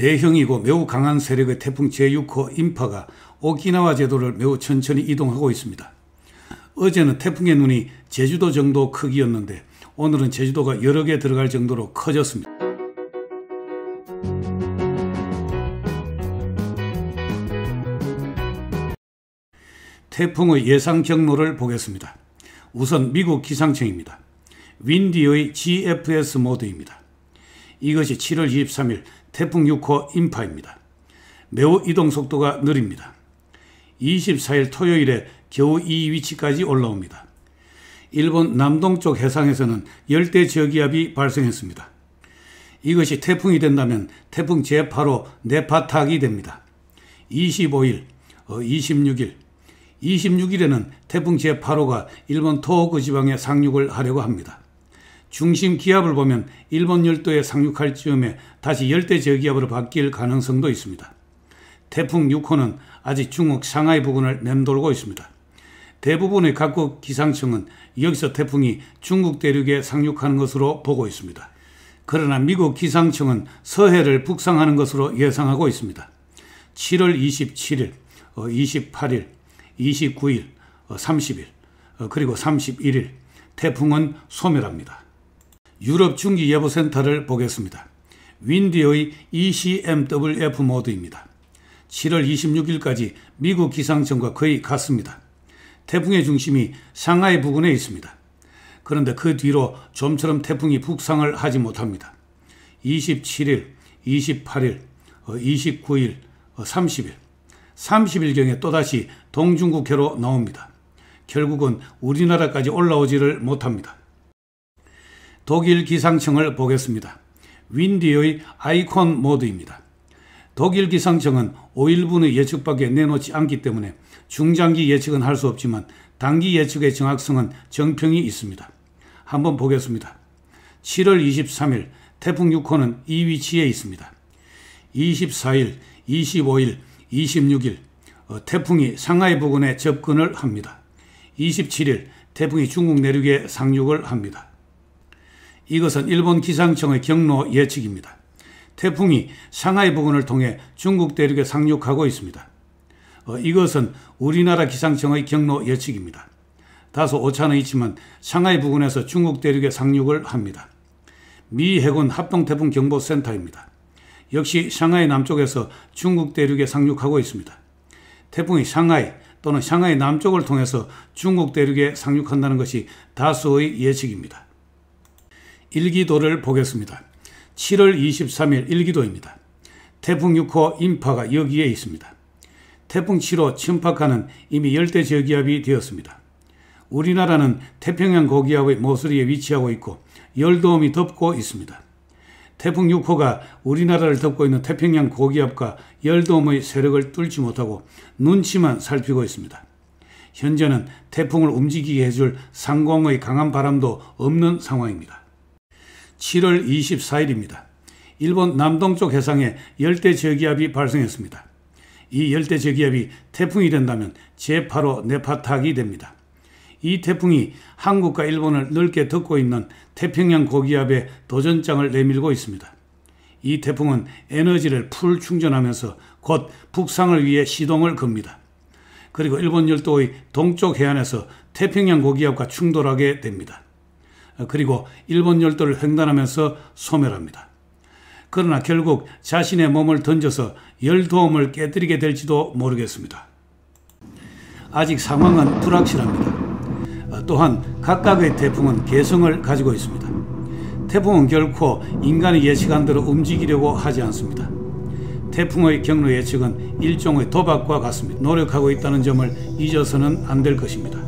대형이고 매우 강한 세력의 태풍 제6호 인파가 오키나와 제도를 매우 천천히 이동하고 있습니다. 어제는 태풍의 눈이 제주도 정도 크기였는데 오늘은 제주도가 여러 개 들어갈 정도로 커졌습니다. 태풍의 예상 경로를 보겠습니다. 우선 미국 기상청입니다. 윈디의 GFS 모드입니다. 이것이 7월 23일 태풍 6호 인파입니다. 매우 이동 속도가 느립니다. 24일 토요일에 겨우 이 위치까지 올라옵니다. 일본 남동쪽 해상에서는 열대 저기압이 발생했습니다. 이것이 태풍이 된다면 태풍 제8호 네파탁이 됩니다. 25일, 26일, 26일에는 태풍 제8호가 일본 토호쿠 그 지방에 상륙을 하려고 합니다. 중심 기압을 보면 일본 열도에 상륙할 즈음에 다시 열대 저기압으로 바뀔 가능성도 있습니다. 태풍 6호는 아직 중국 상하이 부근을 맴돌고 있습니다. 대부분의 각국 기상청은 여기서 태풍이 중국 대륙에 상륙하는 것으로 보고 있습니다. 그러나 미국 기상청은 서해를 북상하는 것으로 예상하고 있습니다. 7월 27일, 28일, 29일, 30일, 그리고 31일 태풍은 소멸합니다. 유럽 중기 예보센터를 보겠습니다. 윈디의 ECMWF 모드입니다. 7월 26일까지 미국 기상청과 거의 같습니다. 태풍의 중심이 상하이 부근에 있습니다. 그런데 그 뒤로 좀처럼 태풍이 북상을 하지 못합니다. 27일, 28일, 29일, 30일, 30일경에 또다시 동중국해로 나옵니다. 결국은 우리나라까지 올라오지를 못합니다. 독일 기상청을 보겠습니다. 윈디의 아이콘 모드입니다. 독일 기상청은 5일분의 예측밖에 내놓지 않기 때문에 중장기 예측은 할 수 없지만 단기 예측의 정확성은 정평이 있습니다. 한번 보겠습니다. 7월 23일 태풍 6호는 이 위치에 있습니다. 24일, 25일, 26일 태풍이 상하이 부근에 접근을 합니다. 27일 태풍이 중국 내륙에 상륙을 합니다. 이것은 일본 기상청의 경로 예측입니다. 태풍이 상하이 부근을 통해 중국 대륙에 상륙하고 있습니다. 어, 이것은 우리나라 기상청의 경로 예측입니다. 다소 오차는 있지만 상하이 부근에서 중국 대륙에 상륙을 합니다. 미 해군 합동태풍 경보센터입니다. 역시 상하이 남쪽에서 중국 대륙에 상륙하고 있습니다. 태풍이 상하이 또는 상하이 남쪽을 통해서 중국 대륙에 상륙한다는 것이 다수의 예측입니다. 일기도를 보겠습니다. 7월 23일 일기도입니다. 태풍 6호 인파가 여기에 있습니다. 태풍 7호 침파카는 이미 열대 저기압이 되었습니다. 우리나라는 태평양 고기압의 모서리에 위치하고 있고 열도음이 덮고 있습니다. 태풍 6호가 우리나라를 덮고 있는 태평양 고기압과 열도음의 세력을 뚫지 못하고 눈치만 살피고 있습니다. 현재는 태풍을 움직이게 해줄 상공의 강한 바람도 없는 상황입니다. 7월 24일입니다. 일본 남동쪽 해상에 열대 저기압이 발생했습니다. 이 열대 저기압이 태풍이 된다면 제8호 네파탁이 됩니다. 이 태풍이 한국과 일본을 넓게 덮고 있는 태평양 고기압의 도전장을 내밀고 있습니다. 이 태풍은 에너지를 풀 충전하면서 곧 북상을 위해 시동을 겁니다. 그리고 일본 열도의 동쪽 해안에서 태평양 고기압과 충돌하게 됩니다. 그리고 일본 열도를 횡단하면서 소멸합니다. 그러나 결국 자신의 몸을 던져서 열도움을 깨뜨리게 될지도 모르겠습니다. 아직 상황은 불확실합니다. 아, 또한 각각의 태풍은 개성을 가지고 있습니다. 태풍은 결코 인간이 예측한 대로 움직이려고 하지 않습니다. 태풍의 경로 예측은 일종의 도박과 같습니다. 노력하고 있다는 점을 잊어서는 안 될 것입니다.